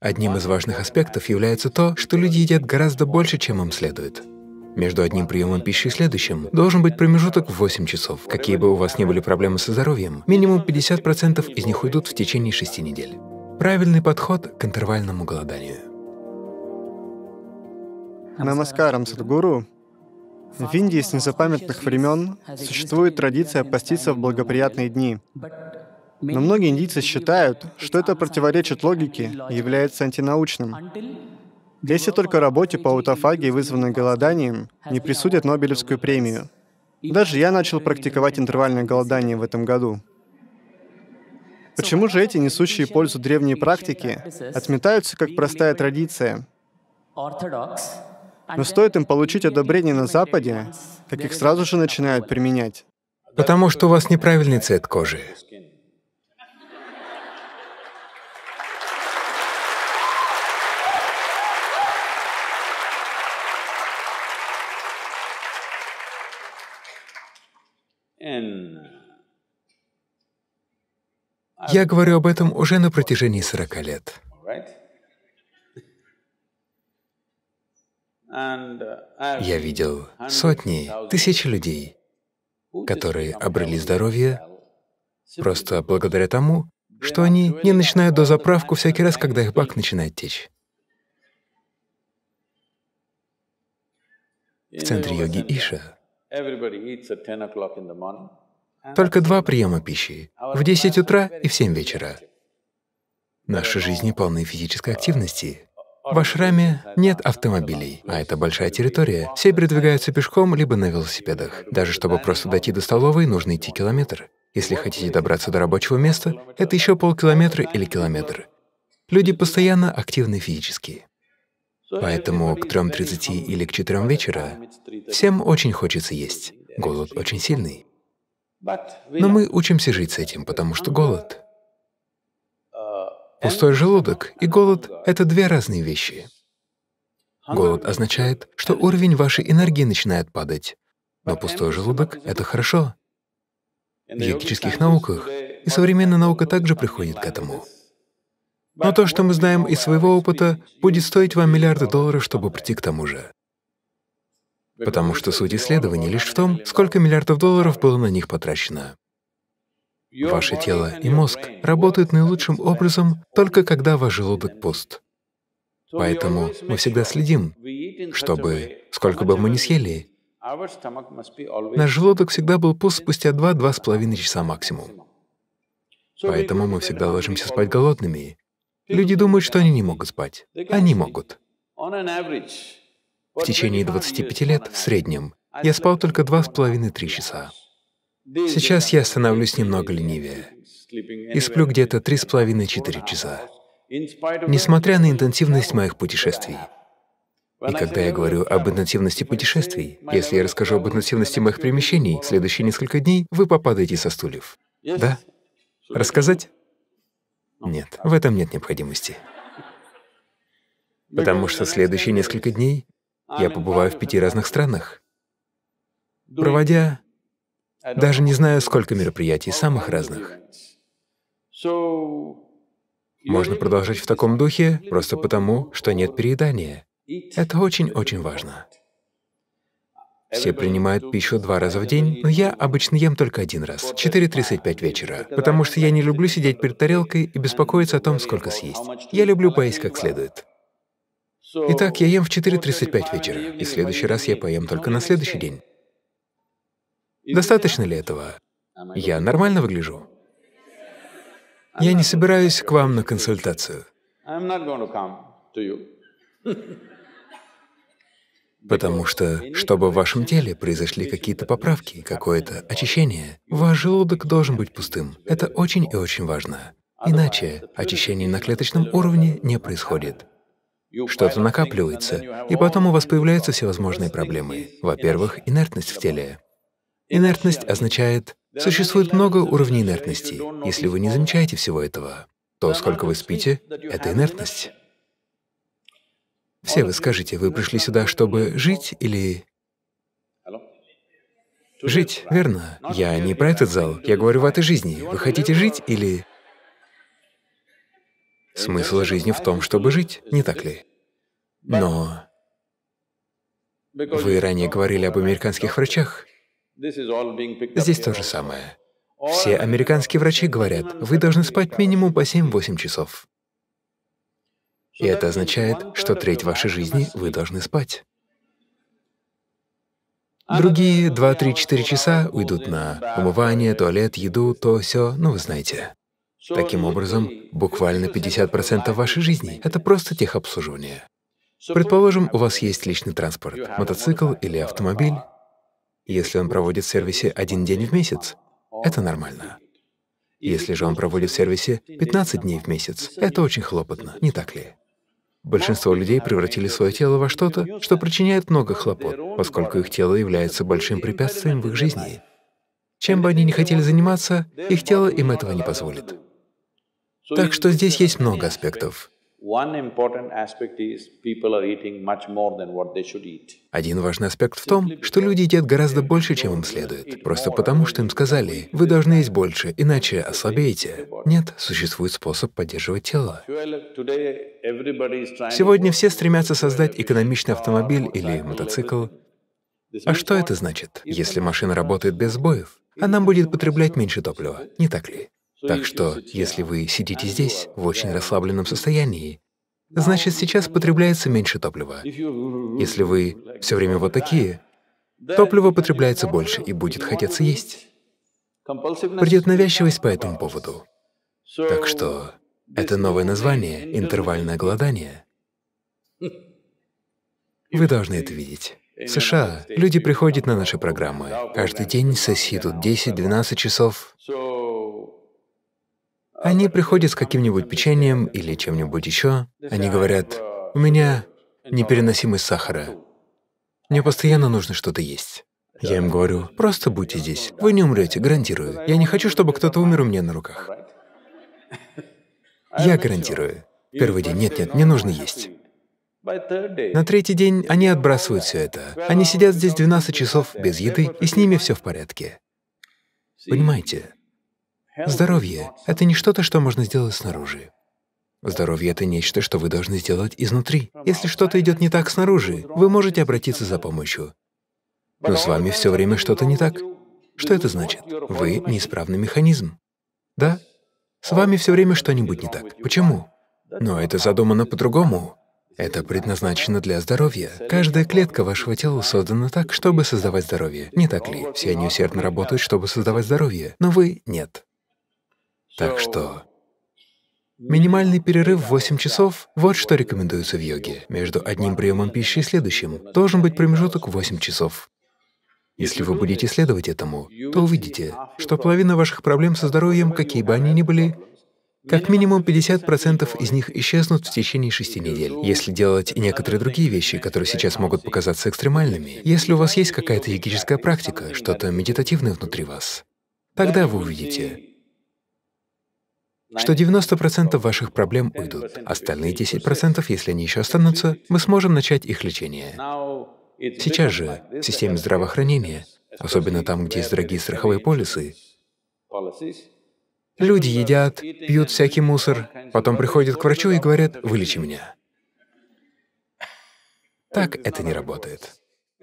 Одним из важных аспектов является то, что люди едят гораздо больше, чем им следует. Между одним приемом пищи и следующим должен быть промежуток в 8 часов. Какие бы у вас ни были проблемы со здоровьем, минимум 50% из них уйдут в течение 6 недель. Правильный подход к интервальному голоданию. Намаскарам, Садгуру. В Индии с незапамятных времен существует традиция поститься в благоприятные дни. Но многие индийцы считают, что это противоречит логике и является антинаучным. Если только работе по аутофагии, вызванной голоданием, не присудят Нобелевскую премию. Даже я начал практиковать интервальное голодание в этом году. Почему же эти несущие пользу древние практики отметаются как простая традиция? Но стоит им получить одобрение на Западе, как их сразу же начинают применять. Потому что у вас неправильный цвет кожи. Я говорю об этом уже на протяжении 40 лет. Uh, Я видел сотни, тысячи людей, которые обрели здоровье просто благодаря тому, что они не начинают дозаправку всякий раз, когда их бак начинает течь. В центре йоги Иша только два приема пищи — в 10 утра и в 7 вечера. Наши жизни полны физической активности. В ашраме нет автомобилей, а это большая территория. Все передвигаются пешком либо на велосипедах. Даже чтобы просто дойти до столовой, нужно идти километр. Если хотите добраться до рабочего места, это еще полкилометра или километр. Люди постоянно активны физически. Поэтому к 3.30 или к 4 вечера всем очень хочется есть. Голод очень сильный. Но мы учимся жить с этим, потому что голод Пустой желудок и голод — это две разные вещи. Голод означает, что уровень вашей энергии начинает падать, но пустой желудок — это хорошо. В йогических науках и современная наука также приходит к этому. Но то, что мы знаем из своего опыта, будет стоить вам миллиарды долларов, чтобы прийти к тому же. Потому что суть исследований лишь в том, сколько миллиардов долларов было на них потрачено. Ваше тело и мозг работают наилучшим образом только когда ваш желудок пуст. Поэтому мы всегда следим, чтобы, сколько бы мы ни съели, наш желудок всегда был пуст спустя 2-2,5 часа максимум. Поэтому мы всегда ложимся спать голодными, Люди думают, что они не могут спать. Они могут. В течение 25 лет, в среднем, я спал только 2,5-3 часа. Сейчас я становлюсь немного ленивее и сплю где-то 3,5-4 часа, несмотря на интенсивность моих путешествий. И когда я говорю об интенсивности путешествий, если я расскажу об интенсивности моих перемещений в следующие несколько дней, вы попадаете со стульев. Да? Рассказать? Ну, нет, в этом нет необходимости. Потому что следующие несколько дней я побываю в пяти разных странах, проводя даже не знаю, сколько мероприятий самых разных. Можно продолжать в таком духе просто потому, что нет переедания. Это очень-очень важно. Все принимают пищу два раза в день, но я обычно ем только один раз, 4.35 вечера, потому что я не люблю сидеть перед тарелкой и беспокоиться о том, сколько съесть. Я люблю поесть как следует. Итак, я ем в 4.35 вечера, и в следующий раз я поем только на следующий день. Достаточно ли этого? Я нормально выгляжу? Я не собираюсь к вам на консультацию. Потому что, чтобы в вашем теле произошли какие-то поправки, какое-то очищение, ваш желудок должен быть пустым. Это очень и очень важно. Иначе очищение на клеточном уровне не происходит. Что-то накапливается, и потом у вас появляются всевозможные проблемы. Во-первых, инертность в теле. Инертность означает, существует много уровней инертности. Если вы не замечаете всего этого, то сколько вы спите — это инертность. Все вы скажите, вы пришли сюда, чтобы жить или... Жить, верно. Я не про этот зал, я говорю в этой жизни. Вы хотите жить или... Смысл жизни в том, чтобы жить, не так ли? Но... Вы ранее говорили об американских врачах. Здесь то же самое. Все американские врачи говорят, вы должны спать минимум по 7-8 часов. И это означает, что треть вашей жизни вы должны спать. Другие 2-3-4 часа уйдут на умывание, туалет, еду, то, все, ну вы знаете. Таким образом, буквально 50% вашей жизни — это просто техобслуживание. Предположим, у вас есть личный транспорт, мотоцикл или автомобиль. Если он проводит в сервисе один день в месяц, это нормально. Если же он проводит в сервисе 15 дней в месяц, это очень хлопотно, не так ли? Большинство людей превратили свое тело во что-то, что причиняет много хлопот, поскольку их тело является большим препятствием в их жизни. Чем бы они ни хотели заниматься, их тело им этого не позволит. Так что здесь есть много аспектов. Один важный аспект в том, что люди едят гораздо больше, чем им следует, просто потому что им сказали, вы должны есть больше, иначе ослабеете. Нет, существует способ поддерживать тело. Сегодня все стремятся создать экономичный автомобиль или мотоцикл. А что это значит? Если машина работает без сбоев, она будет потреблять меньше топлива, не так ли? Так что, если вы сидите здесь в очень расслабленном состоянии, значит, сейчас потребляется меньше топлива. Если вы все время вот такие, топливо потребляется больше и будет хотеться есть. Придет навязчивость по этому поводу. Так что это новое название — интервальное голодание. Вы должны это видеть. В США люди приходят на наши программы. Каждый день сосидут 10-12 часов они приходят с каким-нибудь печеньем или чем-нибудь еще. Они говорят, «У меня непереносимость сахара. Мне постоянно нужно что-то есть». Я им говорю, «Просто будьте здесь. Вы не умрете, гарантирую. Я не хочу, чтобы кто-то умер у меня на руках. Я гарантирую. Первый день, нет-нет, мне нужно есть». На третий день они отбрасывают все это. Они сидят здесь 12 часов без еды, и с ними все в порядке. Понимаете? Здоровье — это не что-то, что можно сделать снаружи. Здоровье — это нечто, что вы должны сделать изнутри. Если что-то идет не так снаружи, вы можете обратиться за помощью. Но с вами все время что-то не так. Что это значит? Вы — неисправный механизм. Да? С вами все время что-нибудь не так. Почему? Но это задумано по-другому. Это предназначено для здоровья. Каждая клетка вашего тела создана так, чтобы создавать здоровье. Не так ли? Все они усердно работают, чтобы создавать здоровье, но вы — нет. Так что Минимальный перерыв в 8 часов — вот что рекомендуется в йоге. Между одним приемом пищи и следующим должен быть промежуток 8 часов. Если вы будете следовать этому, то увидите, что половина ваших проблем со здоровьем, какие бы они ни были, как минимум 50% из них исчезнут в течение шести недель. Если делать и некоторые другие вещи, которые сейчас могут показаться экстремальными, если у вас есть какая-то йогическая практика, что-то медитативное внутри вас, тогда вы увидите, что 90% ваших проблем уйдут. Остальные 10%, если они еще останутся, мы сможем начать их лечение. Сейчас же в системе здравоохранения, особенно там, где есть дорогие страховые полисы, люди едят, пьют всякий мусор, потом приходят к врачу и говорят «вылечи меня». Так это не работает.